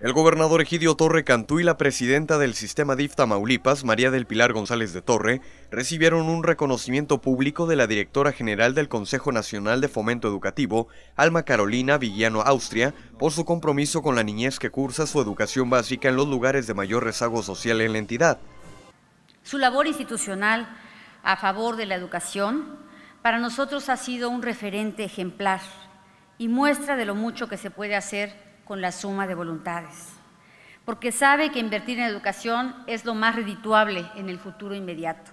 El gobernador Egidio Torre Cantú y la presidenta del sistema DIF Tamaulipas, María del Pilar González de Torre, recibieron un reconocimiento público de la directora general del Consejo Nacional de Fomento Educativo, Alma Carolina Villano Austria, por su compromiso con la niñez que cursa su educación básica en los lugares de mayor rezago social en la entidad. Su labor institucional a favor de la educación para nosotros ha sido un referente ejemplar y muestra de lo mucho que se puede hacer con la suma de voluntades, porque sabe que invertir en educación es lo más redituable en el futuro inmediato.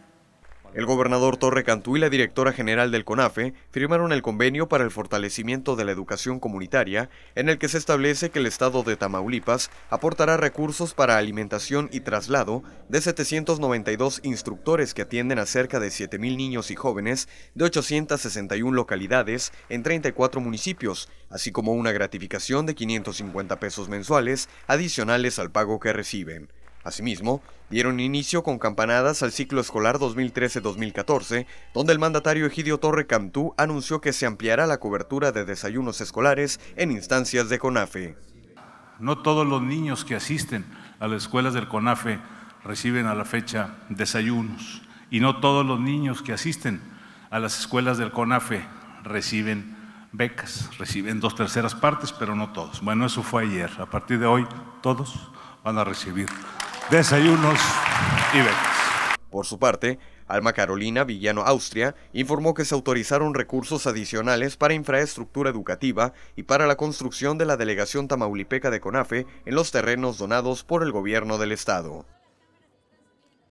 El gobernador Torre Cantú y la directora general del CONAFE firmaron el convenio para el fortalecimiento de la educación comunitaria, en el que se establece que el Estado de Tamaulipas aportará recursos para alimentación y traslado de 792 instructores que atienden a cerca de 7.000 niños y jóvenes de 861 localidades en 34 municipios, así como una gratificación de 550 pesos mensuales adicionales al pago que reciben. Asimismo, dieron inicio con campanadas al ciclo escolar 2013-2014, donde el mandatario Egidio Torre Cantú anunció que se ampliará la cobertura de desayunos escolares en instancias de CONAFE. No todos los niños que asisten a las escuelas del CONAFE reciben a la fecha desayunos y no todos los niños que asisten a las escuelas del CONAFE reciben becas, reciben dos terceras partes, pero no todos. Bueno, eso fue ayer. A partir de hoy, todos van a recibir desayunos y Por su parte, Alma Carolina Villano Austria informó que se autorizaron recursos adicionales para infraestructura educativa y para la construcción de la delegación tamaulipeca de CONAFE en los terrenos donados por el gobierno del estado.